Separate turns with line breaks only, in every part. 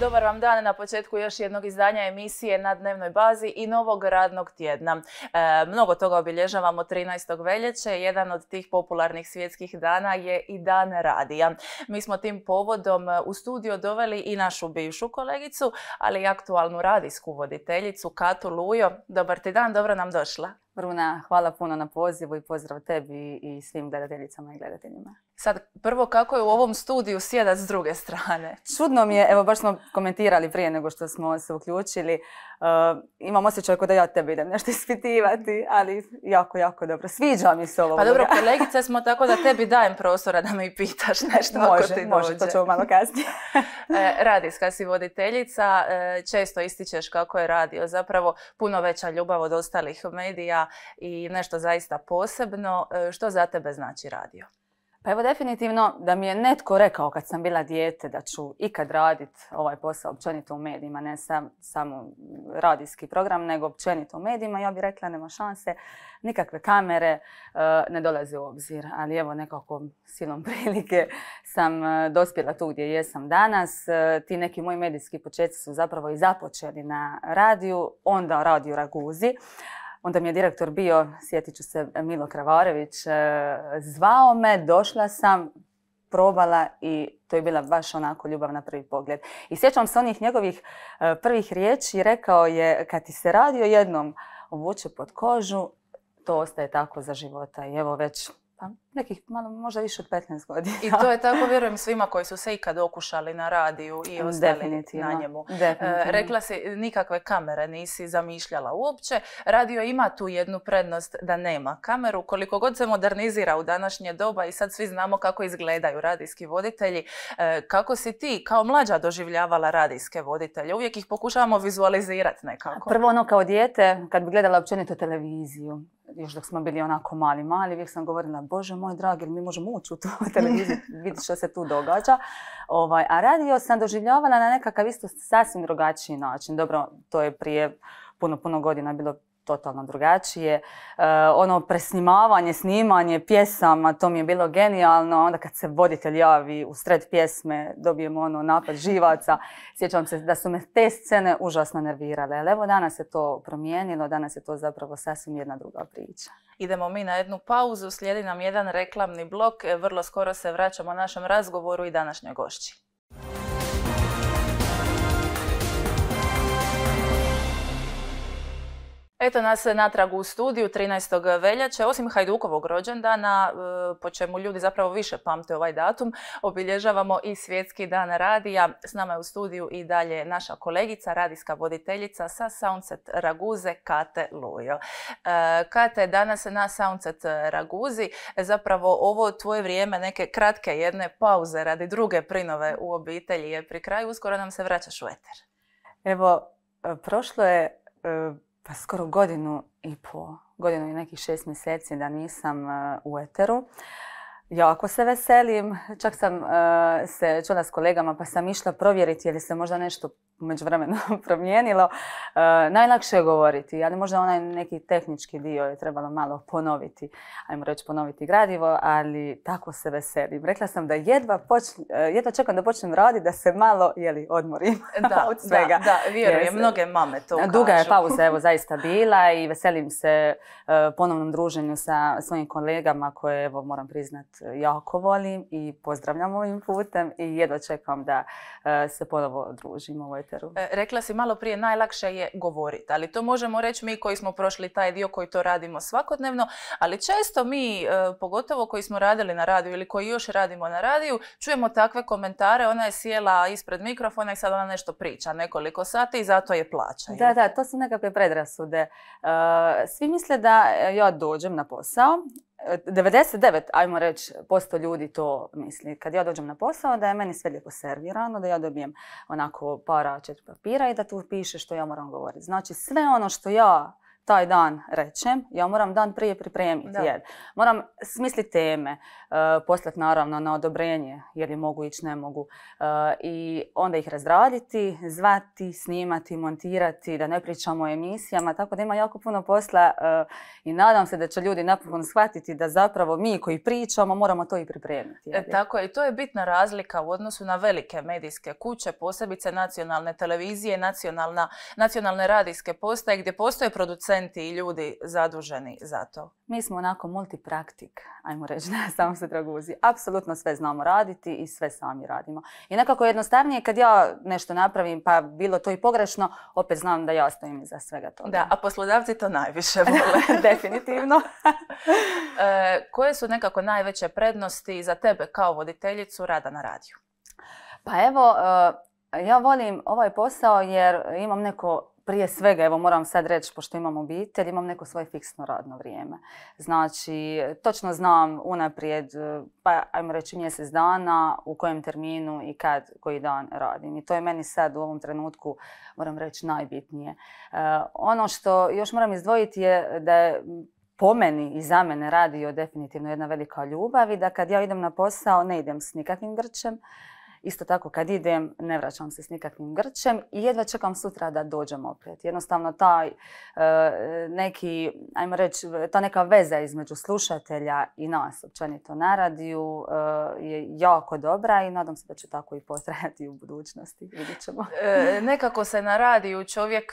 Dobar vam dan na početku još jednog izdanja emisije na dnevnoj bazi i novog radnog tjedna. E, mnogo toga obilježavamo 13. veljače. Jedan od tih popularnih svjetskih dana je i Dan radija. Mi smo tim povodom e, u studio doveli i našu bivšu kolegicu, ali i aktualnu radijsku voditeljicu Katu Lujo. Dobar ti dan, dobro nam došla. Bruna, hvala puno na pozivu i pozdrav tebi i svim gledateljicama i gledateljima. Sad, prvo kako je u ovom studiju sjedat s druge strane?
Čudno mi je, evo baš smo komentirali prije nego što smo se uključili. Imamo uh, imam osjećaj kao da ja tebi idem nešto ispitivati, ali jako, jako dobro. Sviđa mi se ovo. Pa dobro,
kolegice smo tako da tebi dajem prostora da mi pitaš nešto može, ako ti može, to ćemo malo kasnije. E, Radijska si voditeljica, e, često ističeš kako je radio zapravo puno veća ljubav od ostalih medija i nešto zaista posebno. E, što za tebe znači radio?
Pa evo definitivno da mi je netko rekao kad sam bila dijete da ću ikad raditi ovaj posao općenito u medijima, ne sam, samo radijski program, nego općenito u medijima, ja bih rekla nema šanse, nikakve kamere e, ne dolaze u obzir. Ali evo nekako silom prilike sam e, dospjela tu gdje jesam danas. ti neki moji medijski početci su zapravo i započeli na radiju, onda radio Raguzi. Onda mi je direktor bio, sjetit ću se, Milo Kravarević, e, zvao me, došla sam, probala i to je bila baš onako ljubav na prvi pogled. I sjećam se onih njegovih e, prvih riječi, rekao je kad ti se radi o jednom vuče pod kožu, to ostaje tako za života i evo već pa nekih malo, možda više od 15 godina. I to
je tako, vjerujem, svima koji su se ikad okušali na radiju i ostali na njemu. E, rekla si, nikakve kamere nisi zamišljala uopće. Radio ima tu jednu prednost da nema kameru. Koliko god se modernizira u današnje doba i sad svi znamo kako izgledaju radijski voditelji, e, kako si ti kao mlađa doživljavala radijske voditelje? Uvijek ih pokušavamo vizualizirati nekako.
Prvo ono kao dijete, kad bi gledala općenito televiziju, još dok smo bili onako mali, mali, uvijek sam govorila, bože moj dragi, mi možemo ući u tu televiziju, vidjeti što se tu događa. Ovaj, a radio sam doživljavala na nekakav isto sasvim drugačiji način. Dobro, to je prije puno, puno godina bilo totalno drugačije. E, ono presnimavanje, snimanje pjesama, to mi je bilo genijalno. Onda kad se voditelj javi u sred pjesme, dobijemo ono napad živaca. Sjećam se da su me te scene užasno nervirale. Ali evo danas se to promijenilo, danas je to zapravo sasvim jedna druga priča.
Idemo mi na jednu pauzu, slijedi nam jedan reklamni blok. E, vrlo skoro se vraćamo našem razgovoru i današnjoj gošći. Eto nas natrag u studiju 13. veljače. Osim Hajdukovog rođendana, e, po čemu ljudi zapravo više pamte ovaj datum, obilježavamo i Svjetski dan radija. S nama je u studiju i dalje naša kolegica, radijska voditeljica sa Soundset Raguze, Kate Lujo. E, Kate, danas na Soundset Raguzi zapravo ovo tvoje vrijeme neke kratke jedne pauze radi druge prinove u obitelji je pri kraju. Uskoro nam se vraćaš u eter.
Evo, e, prošlo je pa skoro godinu i po, godinu i nekih šest mjeseci da nisam e, u eteru. Jako se veselim, čak sam e, se čula s kolegama pa sam išla provjeriti je li se možda nešto vremena promijenilo, eh, najlakše je govoriti, ali možda onaj neki tehnički dio je trebalo malo ponoviti, ajmo reći ponoviti gradivo, ali tako se veselim. Rekla sam da jedva, eh, čekam da počnem raditi, da se malo jeli, odmorim
od svega. Da, vjerujem, mnoge mame to kažu. Duga je pauza
evo, zaista bila i veselim se eh, ponovnom druženju sa svojim kolegama koje evo, moram priznat jako volim i pozdravljam ovim putem i jedva čekam da se ponovo družimo. Ovo je E,
rekla si malo prije, najlakše je govoriti, ali to možemo reći mi koji smo prošli taj dio koji to radimo svakodnevno, ali često mi, e, pogotovo koji smo radili na radiju ili koji još radimo na radiju, čujemo takve komentare, ona je sjela ispred mikrofona i sad ona nešto priča nekoliko sati i zato je plaća. Da,
da, to su nekakve predrasude. E, svi misle da ja dođem na posao, 99, ajmo reći, posto ljudi to misli. Kad ja dođem na posao, da je meni sve lijepo servirano, da ja dobijem onako para četiri papira i da tu piše što ja moram govoriti. Znači, sve ono što ja taj dan rečem, ja moram dan prije pripremiti. moram smisliti teme, Eh, poslati naravno na odobrenje jer li mogu ići, ne mogu. Eh, I onda ih razraditi, zvati, snimati, montirati, da ne pričamo o emisijama, tako da ima jako puno posla eh, i nadam se da će ljudi napokon shvatiti da zapravo mi koji pričamo moramo to i pripremiti. E, tako
je, i to je bitna razlika u odnosu na velike medijske kuće, posebice nacionalne televizije, nacionalne radijske postaje gdje postoje producenti i ljudi zaduženi za to.
Mi smo onako multipraktik, ajmo reći, da sam se Draguzi, apsolutno sve znamo raditi i sve sami radimo. I nekako jednostavnije kad ja nešto
napravim pa bilo to i pogrešno, opet znam da ja stojim iza svega toga. Da, a poslodavci to najviše vole, definitivno. E, koje su nekako najveće prednosti za tebe kao voditeljicu rada na radiju?
Pa evo, e, ja volim ovaj posao jer imam neko prije svega, evo moram sad reći, pošto imam obitelj, imam neko svoje fiksno radno vrijeme. Znači, točno znam unaprijed, pa ajmo reći mjesec dana, u kojem terminu i kad, koji dan radim. I to je meni sad u ovom trenutku, moram reći, najbitnije. Eh, ono što još moram izdvojiti je da je po meni i za mene radio definitivno jedna velika ljubav i da kad ja idem na posao ne idem s nikakvim grčem, Isto tako kad idem ne vraćam se s nikakvim grčem i jedva čekam sutra da dođem opet. Jednostavno taj e, neki, ajmo reći, ta neka veza između slušatelja i nas općenito na radiju e, je jako dobra i nadam se da će tako i potrajati u budućnosti.
E, nekako se na radiju čovjek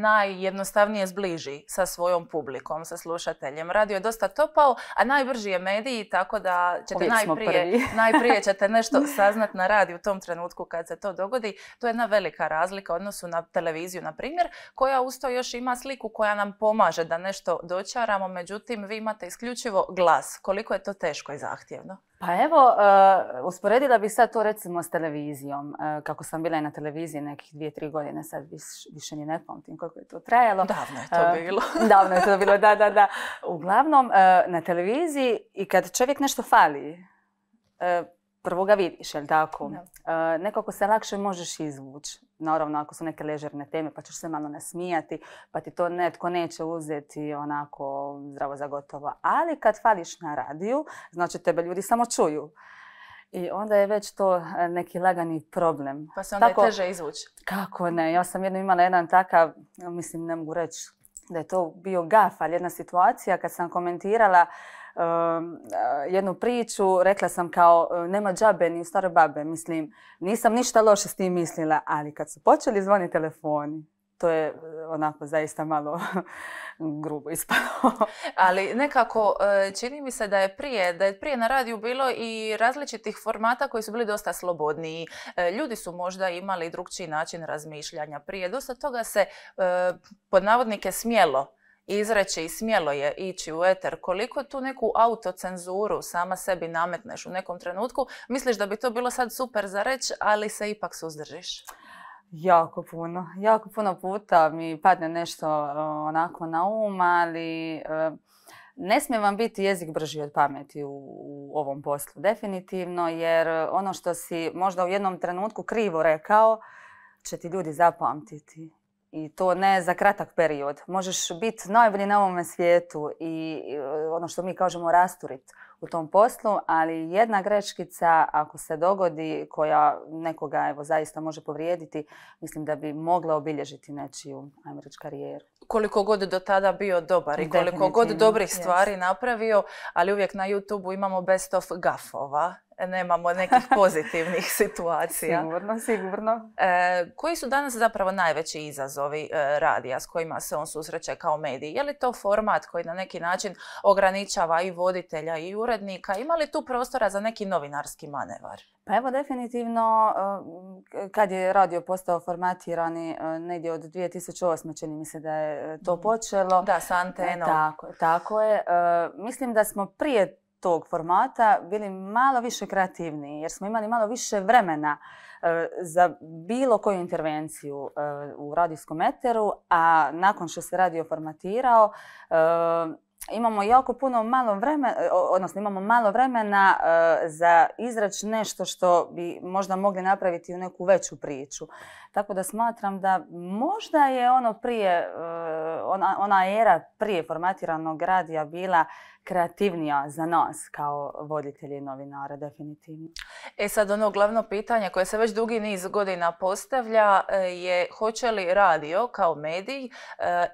najjednostavnije zbliži sa svojom publikom, sa slušateljem. Radio je dosta topao, a najbrži je mediji, tako da ćete najprije, najprije ćete nešto saznati na radi u tom trenutku kad se to dogodi, to je jedna velika razlika u odnosu na televiziju, na primjer, koja usto još ima sliku koja nam pomaže da nešto dočaramo, međutim vi imate isključivo glas. Koliko je to teško i zahtjevno?
Pa evo, e, usporedila bih sad to recimo s televizijom. E, kako sam bila i na televiziji nekih dvije, tri godine, sad više ni ne pamtim koliko je to trajalo. Davno je e, to bilo. davno je to bilo, da, da, da. Uglavnom, na televiziji i kad čovjek nešto fali, prvo ga vidiš, jel tako? E, nekako se lakše možeš izvući. Naravno, ako su neke ležerne teme, pa ćeš se malo nasmijati, pa ti to netko neće uzeti onako zdravo za gotovo. Ali kad fališ na radiju, znači tebe ljudi samo čuju. I onda je već to e, neki lagani problem. Pa se onda tako, je teže izvući. Kako ne, ja sam jednom imala jedan takav, mislim ne mogu reći da je to bio gaf, ali jedna situacija kad sam komentirala Um, eh, jednu priču, rekla sam kao eh, nema džabe ni stare babe, mislim, nisam ništa loše s tim mislila, ali kad su počeli zvoniti telefoni, to je eh, onako zaista malo grubo ispalo.
Ali nekako čini mi se da je prije, da je prije na radiju bilo i različitih formata koji su bili dosta slobodniji. Ljudi su možda imali drugčiji način razmišljanja prije. Dosta toga se pod navodnike smjelo izreći i smjelo je ići u eter, koliko tu neku autocenzuru sama sebi nametneš u nekom trenutku, misliš da bi to bilo sad super za reći, ali se ipak suzdržiš?
Jako puno. Jako puno puta mi padne nešto onako na um, ali e, ne smije vam biti jezik brži od pameti u, u ovom poslu, definitivno, jer ono što si možda u jednom trenutku krivo rekao, će ti ljudi zapamtiti i to ne za kratak period. Možeš biti najbolji na ovome svijetu i ono što mi kažemo rasturit u tom poslu, ali jedna greškica ako se dogodi koja nekoga evo, zaista može povrijediti, mislim da bi mogla obilježiti nečiju ajmo karijeru.
Koliko god do tada bio dobar i koliko god dobrih stvari napravio, ali uvijek na YouTube imamo best of gafova nemamo nekih pozitivnih situacija. Sigurno, sigurno. E, koji su danas zapravo najveći izazovi e, radija s kojima se on susreće kao medij? Je li to format koji na neki način ograničava i voditelja i urednika? Ima li tu prostora za neki novinarski manevar?
Pa evo definitivno e, kad je radio postao formatirani negdje od 2008. čini mi se da je to mhm. počelo. Da, sa antenom. Tako, tako je. Mislim da smo prije tog formata bili malo više kreativniji jer smo imali malo više vremena e, za bilo koju intervenciju e, u radijskom eteru, a nakon što se radio formatirao e, imamo jako puno malo vremena, odnosno imamo malo vremena za izrač nešto što bi možda mogli napraviti u neku veću priču. Tako da smatram da možda je ono prije, ona, ona era prije formatiranog radija bila kreativnija za nas kao voditelji
novinara, definitivno. E sad ono glavno pitanje koje se već dugi niz godina postavlja e, je hoće li radio kao medij e,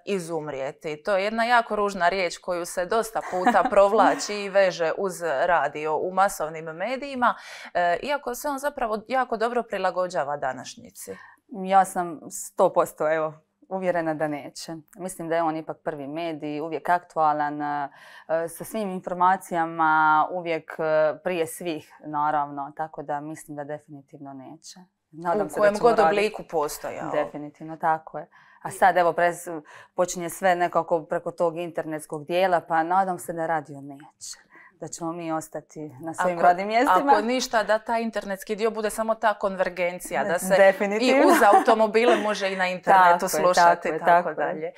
izumrijeti. To je jedna jako ružna riječ koju se dosta puta provlači i veže uz radio u masovnim medijima, e, iako se on zapravo jako dobro prilagođava današnjici.
Ja sam 100% evo uvjerena da neće. Mislim da je on ipak prvi medij, uvijek aktualan, e, sa svim informacijama, uvijek e, prije svih, naravno. Tako da mislim da definitivno neće. Nadam u se kojem da god obliku postoja. Definitivno, tako je. A sad evo počinje sve nekako preko tog internetskog dijela, pa nadam se da radio neće da ćemo mi ostati na svojim radnim mjestima. Ako
ništa, da taj internetski dio bude samo ta konvergencija, da se i uz automobile može i na internetu slušati i tako, dalje. E,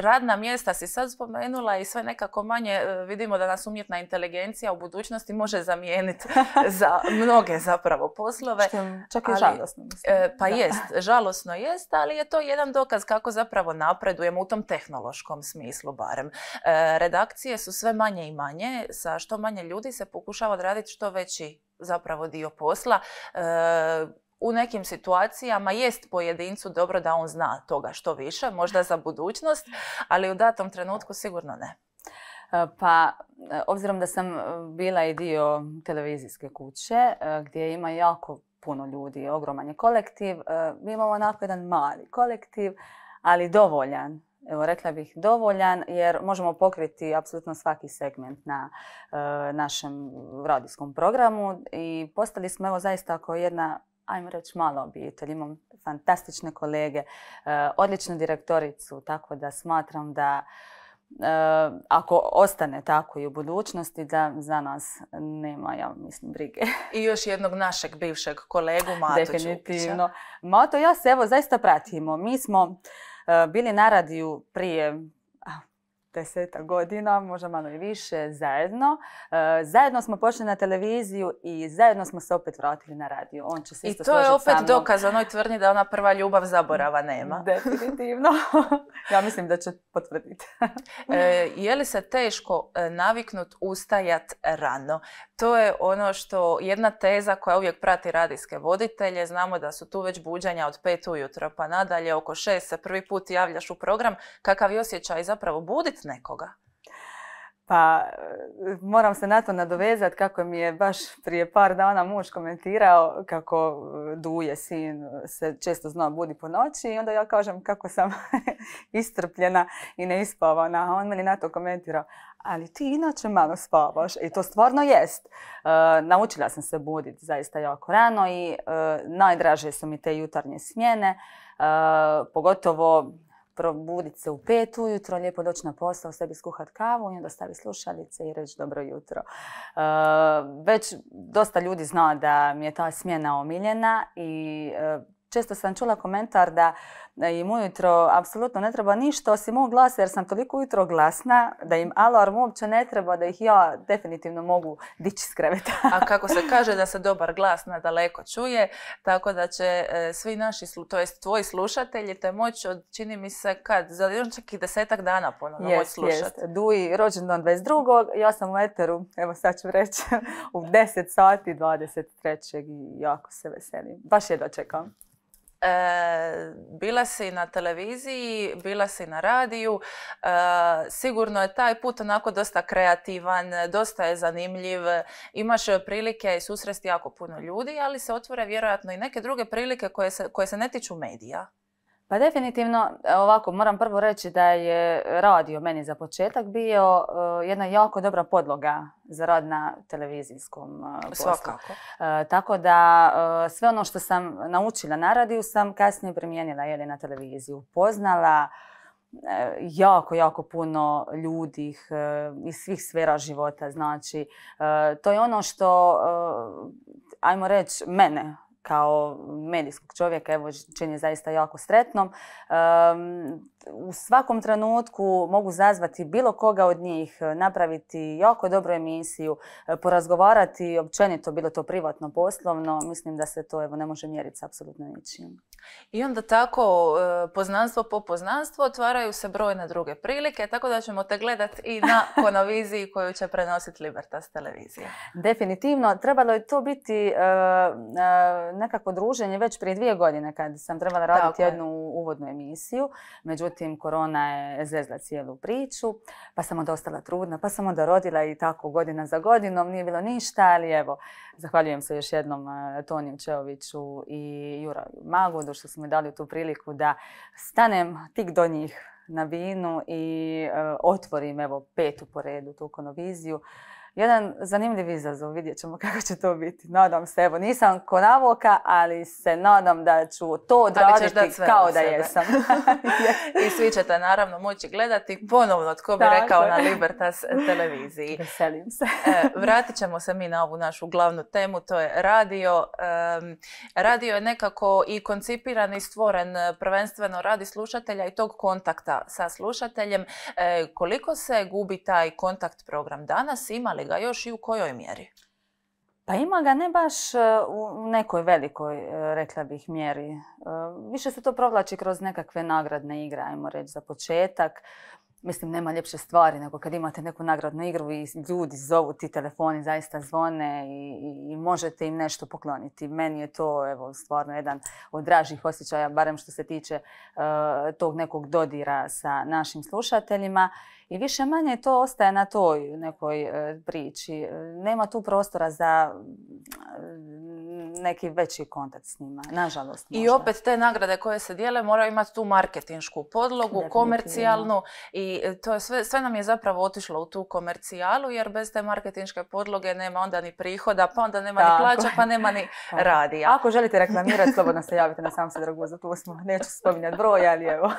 radna mjesta si sad spomenula i sve nekako manje e, vidimo da nas umjetna inteligencija u budućnosti može zamijeniti za mnoge zapravo poslove. čak i žalosno. E, pa jest, žalosno jest, ali je to jedan dokaz kako zapravo napredujemo u tom tehnološkom smislu barem. redakcije su sve manje i manje, sa što manje ljudi se pokušava odraditi što veći zapravo dio posla. E, u nekim situacijama jest pojedincu dobro da on zna toga što više, možda za budućnost, ali u datom trenutku sigurno ne. E, pa, e, obzirom da sam bila i
dio televizijske kuće gdje ima jako puno ljudi, ogroman je kolektiv, mi imamo onako jedan mali kolektiv, ali dovoljan evo rekla bih dovoljan jer možemo pokriti apsolutno svaki segment na e, našem radijskom programu i postali smo evo zaista ako jedna ajmo reći malo obitelj. Imam fantastične kolege, e, odličnu direktoricu, tako da smatram da e, ako ostane tako i u budućnosti, da za nas nema, ja mislim, brige.
I još jednog našeg bivšeg kolegu, Mato Definitivno.
Mato, ja se evo zaista pratimo. Mi smo bili na radiju prije deseta godina, možda malo i više, zajedno. E, zajedno smo počeli na televiziju i zajedno smo se opet vratili na radio. On će se isto I to je opet dokaz
onoj tvrdi da ona prva ljubav zaborava nema. Definitivno. ja mislim da će
potvrditi.
E, je li se teško e, naviknut ustajat rano? To je ono što jedna teza koja uvijek prati radijske voditelje. Znamo da su tu već buđanja od pet ujutro pa nadalje oko šest se prvi put javljaš u program. Kakav je osjećaj zapravo buditi nekoga? Pa moram se
na to nadovezati kako mi je baš prije par dana muž komentirao kako e, duje sin e, se često zna budi po noći i onda ja kažem kako sam istrpljena i neispavana. A on meni na to komentirao ali ti inače malo spavaš i to stvarno jest. E, naučila sam se buditi zaista jako rano i najdraže su mi te jutarnje smjene, pogotovo probuditi se u pet ujutro, lijepo doći na posao, sebi skuhat kavu i onda stavi slušalice i reći dobro jutro. Eh, već dosta ljudi zna da mi je ta smjena omiljena i eh, često sam čula komentar da e, im ujutro apsolutno ne treba ništa osim mog glasa jer sam toliko ujutro glasna da im alarm uopće ne treba da ih ja definitivno mogu dići
s kreveta. A kako se kaže da se dobar glas na daleko čuje, tako da će e, svi naši, to jest tvoji slušatelji te moći od, čini mi se kad, za još čak i desetak dana ponovno yes, moći slušati.
jes. Duji rođendan 22. Ja sam u Eteru, evo sad ću reći, u 10 sati 23. I jako se veselim. Baš je čekam.
Eh, bila si na televiziji, bila si na radiju, eh, sigurno je taj put onako dosta kreativan, dosta je zanimljiv, imaš prilike susresti jako puno ljudi, ali se otvore vjerojatno i neke druge prilike koje se, koje se ne tiču medija.
Pa definitivno, e, ovako, moram prvo reći da je radio meni za početak bio e, jedna jako dobra podloga za rad na televizijskom e, poslu. tako da sve ono što sam naučila na radiju sam kasnije primijenila je na televiziju. Poznala jako, jako puno ljudi iz svih sfera života. Znači, to je ono što, ajmo reći, mene kao medijskog čovjeka evo, čini zaista jako sretnom. u svakom trenutku mogu zazvati bilo koga od njih, napraviti jako dobru emisiju, e, porazgovarati općenito, bilo to privatno, poslovno. Mislim da se to evo, ne može mjeriti s apsolutno ničim.
I onda tako e, poznanstvo po poznanstvo otvaraju se brojne druge prilike, tako da ćemo te gledati i na konoviziji koju će prenositi Libertas televizija.
Definitivno. Trebalo je to biti e, e, nekako druženje već prije dvije godine kad sam trebala raditi jednu uvodnu emisiju. Međutim, korona je zezla cijelu priču, pa sam onda ostala trudna, pa sam onda rodila i tako godina za godinom. Nije bilo ništa, ali evo, zahvaljujem se još jednom Toniju Čeoviću i Juraju Magodu što su mi dali tu priliku da stanem tik do njih na vinu i e, otvorim evo petu po redu tu konoviziju jedan zanimljiv izazov, vidjet ćemo kako će to biti. Nadam se, evo, nisam konavoka, ali se nadam da
ću to odraditi kao da jesam. I svi ćete naravno moći gledati ponovno, tko bi rekao na Libertas televiziji. Veselim se. E, vratit ćemo se mi na ovu našu glavnu temu, to je radio. Radio je nekako i koncipiran i stvoren e, prvenstveno radi slušatelja i tog kontakta sa slušateljem. E, koliko se gubi taj kontakt program danas? Ima ga još i u kojoj mjeri?
Pa ima ga ne baš e, u nekoj velikoj, e, rekla bih, mjeri. E, više se to provlači kroz nekakve nagradne igre, ajmo reći, za početak. Mislim, nema ljepše stvari nego kad imate neku nagradnu igru i ljudi zovu, ti telefoni zaista zvone i, možete im nešto pokloniti. Meni je to evo, stvarno jedan od dražih osjećaja, barem što se tiče tog nekog dodira sa našim slušateljima. I više manje to ostaje na toj e, nekoj e, priči. E, nema tu
prostora za mm, neki veći kontakt s njima, nažalost. I opet te nagrade koje se dijele moraju imati tu marketinšku podlogu, komercijalnu i to sve, sve nam je zapravo otišlo u tu komercijalu jer bez te marketinške podloge nema onda ni prihoda, pa onda nema ni plaća, pa nema ni
radija. Ako želite reklamirati, slobodno se javite na sam se drugu, zato smo, neću spominjati broj, ali evo.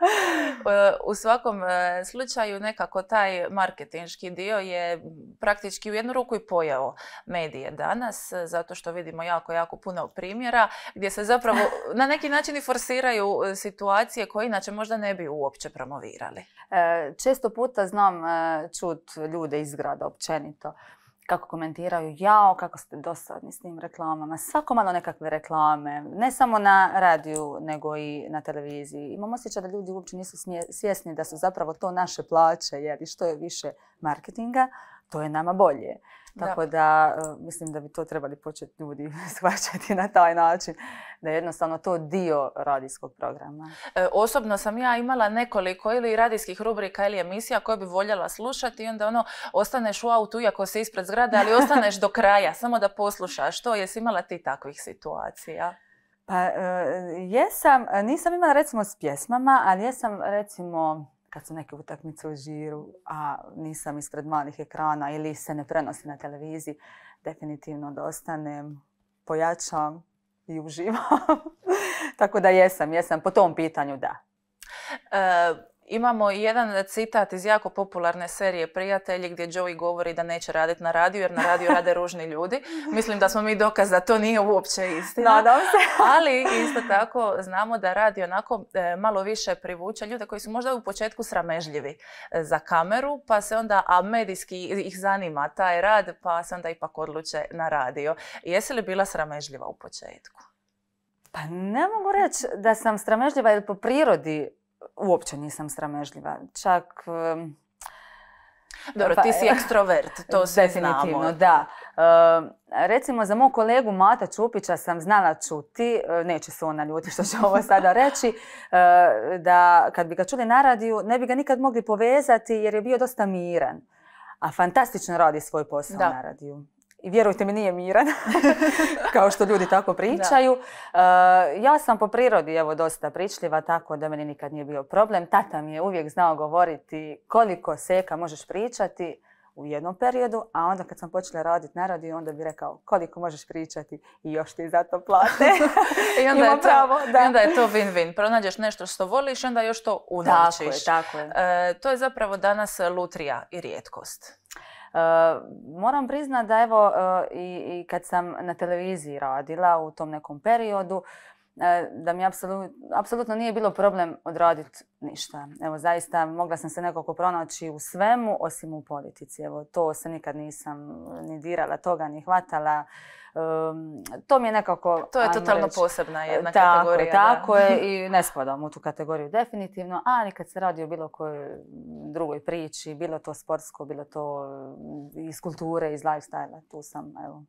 u svakom e, slučaju nekako taj marketinški dio je praktički u jednu ruku i pojao medije danas, e, zato što vidimo jako, jako puno primjera gdje se zapravo na neki način i forsiraju e, situacije koje inače možda ne bi uopće promovirali.
Često puta znam čut ljude iz grada općenito kako komentiraju, jao, kako ste dosadni s tim reklamama. Svako malo nekakve reklame, ne samo na radiju, nego i na televiziji. Imamo osjećaj da ljudi uopće nisu svjesni da su zapravo to naše plaće, jer što je više marketinga, to je nama bolje. Tako da. E, mislim da bi to trebali početi ljudi shvaćati na taj način. Da je jednostavno to dio radijskog programa.
E, osobno sam ja imala nekoliko ili radijskih rubrika ili emisija koje bi voljela slušati i onda ono ostaneš u autu iako se ispred zgrade, ali ostaneš do kraja samo da poslušaš. Što jesi imala ti takvih situacija?
Pa e, jesam, nisam imala recimo s pjesmama, ali jesam recimo kad su neke utakmice u žiru, a nisam ispred malih ekrana ili se ne prenosi na televiziji, definitivno da pojačam i uživam. Tako da jesam, jesam po tom pitanju da.
E, Imamo jedan citat iz jako popularne serije Prijatelji gdje Joey govori da neće raditi na radiju jer na radiju rade ružni ljudi. Mhm. Mislim da smo mi dokaz da to nije uopće istina. Nadam Ali isto tako znamo da radi onako e, malo više privuća ljude koji su možda u početku sramežljivi e, za kameru pa se onda, a medijski ih zanima taj rad pa se onda ipak odluče na radio. Jesi li bila sramežljiva u početku?
Pa ne mogu reći da sam sramežljiva jer po prirodi uopće nisam sramežljiva. Čak... Dobro, ti pa, si e, ekstrovert,
to sve Definitivno,
da. recimo, za mog kolegu Mata Čupića sam znala čuti, e, neće se ona ljuti što će ovo sada reći, e, da kad bi ga čuli na radiju, ne bi ga nikad mogli povezati jer je bio dosta miran. A fantastično radi svoj posao na radiju i vjerujte mi nije miran, kao što ljudi tako pričaju. E, ja sam po prirodi evo dosta pričljiva, tako da meni nikad nije bio problem. Tata mi je uvijek znao govoriti koliko seka možeš pričati u jednom periodu, a onda kad sam počela raditi na radiju, onda bi rekao koliko možeš pričati i još ti za to plate.
I onda, je to, da. je to win-win. Pronađeš nešto što voliš i onda još to unačiš. Tako e, to je zapravo danas lutrija i rijetkost. Moram priznat da
evo e, i, kad sam na televiziji radila u tom nekom periodu, e, da mi apsolutno nije bilo problem odraditi ništa. Evo, zaista mogla sam se nekako pronaći u svemu, osim u politici. Evo, to se nikad nisam ni dirala toga, ni hvatala to mi je nekako... To je totalno posebna jedna tako, e, kategorija. Tako je i ne spadam u tu kategoriju definitivno, ali kad se radi o bilo kojoj drugoj priči, bilo to sportsko, bilo to iz kulture, iz lifestyle,
tu sam evo,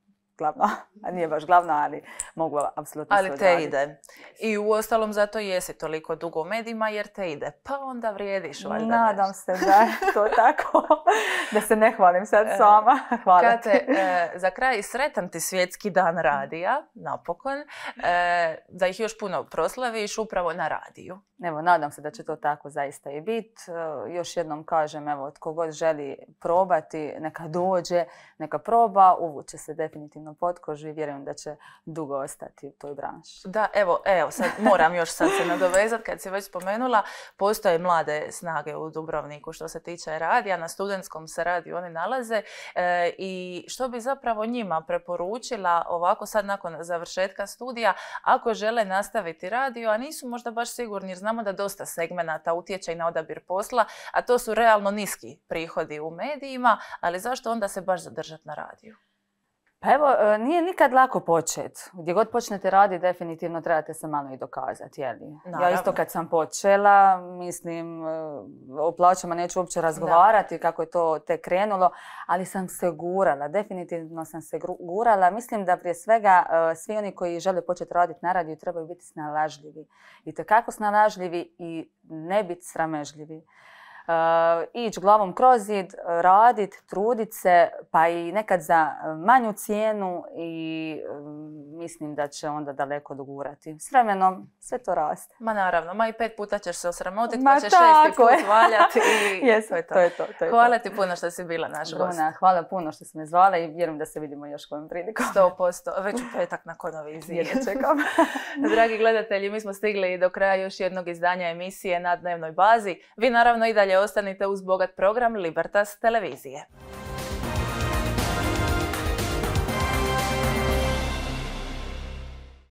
a nije baš glavna, ali mogu apsolutno Ali te ide. I u ostalom zato jesi toliko dugo u medijima jer te ide. Pa onda vrijediš valjda. Nadam se da je to tako. da se ne hvalim sad e, sama. Hvala Kate, ti. E, za kraj sretan ti svjetski dan radija, napokon. E, da ih još puno proslaviš upravo na radiju. Evo, nadam se da će to tako zaista i
biti. još jednom kažem, evo, tko god želi probati, neka dođe, neka proba, uvuće se definitivno pod i vjerujem da će dugo stati u toj branši.
Da, evo, evo, sad moram još sad se nadovezati kad si već spomenula. Postoje mlade snage u Dubrovniku što se tiče radija, na studentskom se radiju oni nalaze e, i što bi zapravo njima preporučila ovako sad nakon završetka studija ako žele nastaviti radio, a nisu možda baš sigurni jer znamo da dosta segmenata utječe i na odabir posla, a to su realno niski prihodi u medijima, ali zašto onda se baš zadržati na radiju?
Pa evo, e, nije nikad lako početi. Gdje god počnete raditi, definitivno trebate se malo i dokazati, jeli? Ja isto kad sam počela, mislim, e, o plaćama neću uopće razgovarati kako je to te krenulo, ali sam se gurala, definitivno sam se gurala. Mislim da prije svega e, svi oni koji žele početi raditi na radiju trebaju biti snalažljivi. I tekako snalažljivi i ne biti sramežljivi. Eh, ići glavom kroz zid, radit, trudit se, pa i nekad za manju cijenu i mm, mislim da će onda daleko dogurati. S
vremenom sve to raste. Ma naravno, ma i pet puta ćeš se osramotiti, pa ćeš šesti put je hvala
ti puno što si bila naš gost. hvala puno što si me zvala i vjerujem da se
vidimo još kojom prilikom. 100%, već u petak na tak čekam. Dragi gledatelji, mi smo stigli do kraja još jednog izdanja emisije na dnevnoj bazi. Vi naravno i dalje ostanite uz bogat program Libertas televizije.